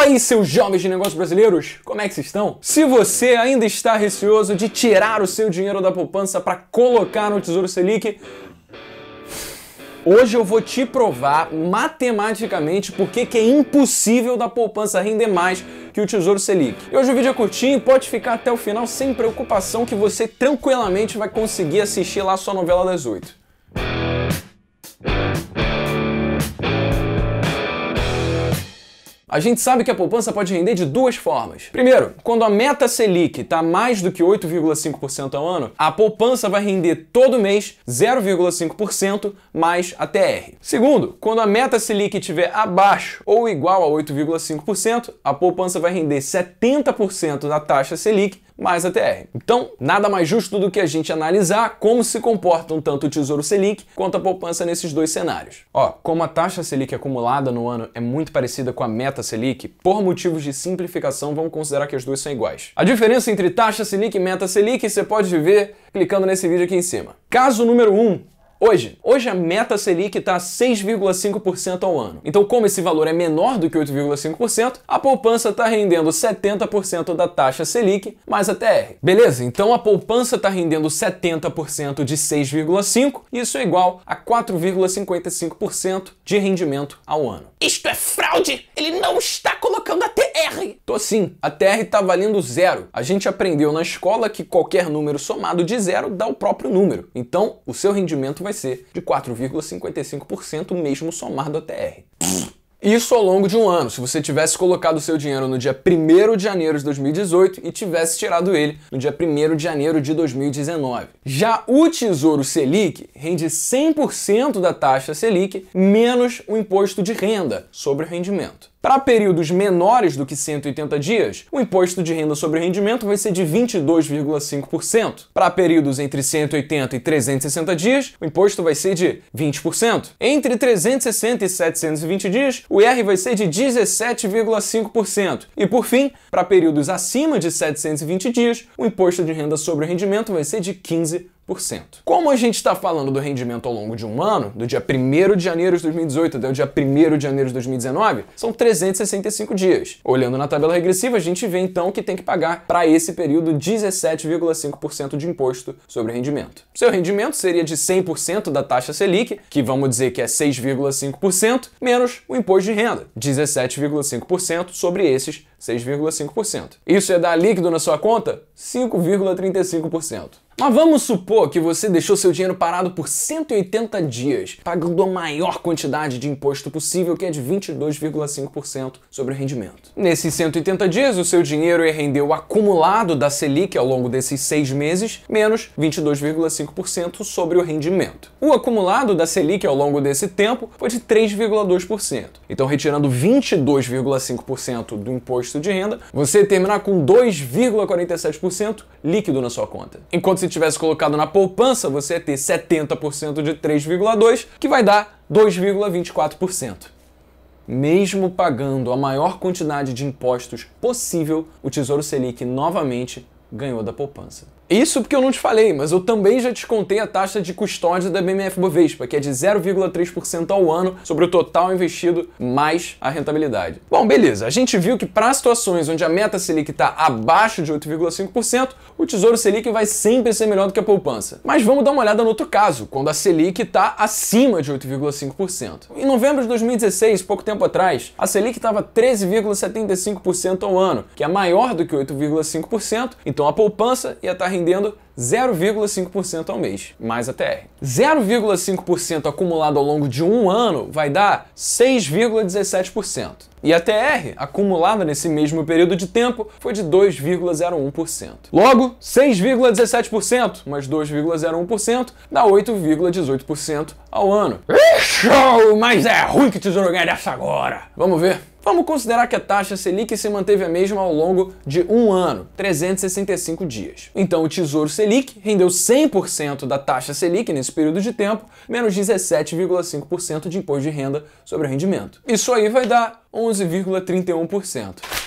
Fala aí, seus jovens de negócios brasileiros, como é que vocês estão? Se você ainda está receoso de tirar o seu dinheiro da poupança para colocar no Tesouro Selic, Hoje eu vou te provar matematicamente porque que é impossível da poupança render mais que o Tesouro Selic. E hoje o vídeo é curtinho pode ficar até o final sem preocupação que você tranquilamente vai conseguir assistir lá a sua novela das oito. A gente sabe que a poupança pode render de duas formas. Primeiro, quando a meta Selic está mais do que 8,5% ao ano, a poupança vai render todo mês 0,5% mais a TR. Segundo, quando a meta Selic estiver abaixo ou igual a 8,5%, a poupança vai render 70% da taxa Selic mais a TR. Então, nada mais justo do que a gente analisar como se comportam tanto o Tesouro Selic quanto a poupança nesses dois cenários. Ó, como a taxa Selic acumulada no ano é muito parecida com a meta Selic, por motivos de simplificação, vamos considerar que as duas são iguais. A diferença entre taxa Selic e meta Selic você pode ver clicando nesse vídeo aqui em cima. Caso número 1, um, Hoje, hoje a meta Selic está 6,5% ao ano. Então, como esse valor é menor do que 8,5%, a poupança está rendendo 70% da taxa Selic mais a TR. Beleza? Então a poupança está rendendo 70% de 6,5, isso é igual a 4,55% de rendimento ao ano. Isto é fraude! Ele não está colocando a TR! Tô sim, a TR tá valendo zero. A gente aprendeu na escola que qualquer número somado de zero dá o próprio número. Então, o seu rendimento vai ser de 4,55% mesmo somado a TR. Isso ao longo de um ano. Se você tivesse colocado o seu dinheiro no dia 1 de janeiro de 2018 e tivesse tirado ele no dia 1 de janeiro de 2019. Já o Tesouro Selic rende 100% da taxa Selic menos o imposto de renda sobre o rendimento. Para períodos menores do que 180 dias, o imposto de renda sobre rendimento vai ser de 22,5%. Para períodos entre 180 e 360 dias, o imposto vai ser de 20%. Entre 360 e 720 dias, o IR vai ser de 17,5%. E por fim, para períodos acima de 720 dias, o imposto de renda sobre rendimento vai ser de 15%. Como a gente está falando do rendimento ao longo de um ano, do dia 1 de janeiro de 2018 até o dia 1 de janeiro de 2019, são 365 dias. Olhando na tabela regressiva, a gente vê então que tem que pagar para esse período 17,5% de imposto sobre rendimento. Seu rendimento seria de 100% da taxa Selic, que vamos dizer que é 6,5%, menos o imposto de renda, 17,5% sobre esses 6,5%. Isso ia é dar líquido na sua conta 5,35%. Mas vamos supor que você deixou seu dinheiro parado por 180 dias, pagando a maior quantidade de imposto possível, que é de 22,5% sobre o rendimento. Nesses 180 dias, o seu dinheiro ia render o acumulado da Selic ao longo desses seis meses, menos 22,5% sobre o rendimento. O acumulado da Selic ao longo desse tempo foi de 3,2%. Então, retirando 22,5% do imposto de renda, você terminar com 2,47% líquido na sua conta. Enquanto se tivesse colocado na poupança, você ia ter 70% de 3,2, que vai dar 2,24%. Mesmo pagando a maior quantidade de impostos possível, o Tesouro Selic novamente ganhou da poupança. Isso porque eu não te falei, mas eu também já te contei a taxa de custódia da BMF Bovespa, que é de 0,3% ao ano sobre o total investido mais a rentabilidade. Bom, beleza. A gente viu que para situações onde a meta Selic está abaixo de 8,5%, o Tesouro Selic vai sempre ser melhor do que a poupança. Mas vamos dar uma olhada no outro caso, quando a Selic está acima de 8,5%. Em novembro de 2016, pouco tempo atrás, a Selic estava 13,75% ao ano, que é maior do que 8,5%, então a poupança ia estar tá rendendo 0,5% ao mês, mais a TR. 0,5% acumulado ao longo de um ano vai dar 6,17%. E a TR, acumulada nesse mesmo período de tempo, foi de 2,01%. Logo, 6,17% mais 2,01% dá 8,18% ao ano. Ixi, mas é ruim que tesouro ganha dessa agora. Vamos ver. Vamos considerar que a taxa Selic se manteve a mesma ao longo de um ano, 365 dias. Então o Tesouro Selic rendeu 100% da taxa Selic nesse período de tempo, menos 17,5% de imposto de renda sobre rendimento. Isso aí vai dar 11,31%.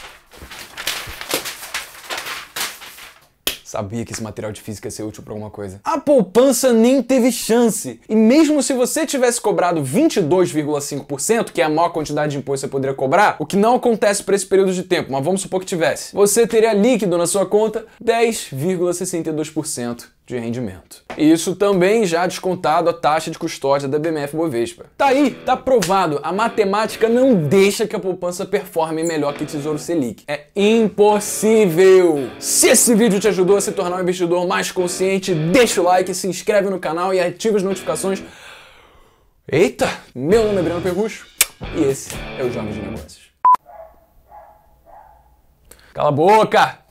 Sabia que esse material de física ia ser útil para alguma coisa. A poupança nem teve chance. E mesmo se você tivesse cobrado 22,5%, que é a maior quantidade de imposto que você poderia cobrar, o que não acontece para esse período de tempo, mas vamos supor que tivesse, você teria líquido na sua conta 10,62% de rendimento. E isso também já descontado a taxa de custódia da BMF Bovespa. Tá aí, tá provado, a matemática não deixa que a poupança performe melhor que Tesouro Selic. É impossível! Se esse vídeo te ajudou a se tornar um investidor mais consciente, deixa o like, se inscreve no canal e ativa as notificações. Eita! Meu nome é Breno Perrucho e esse é o Jovem de Negócios. Cala a boca!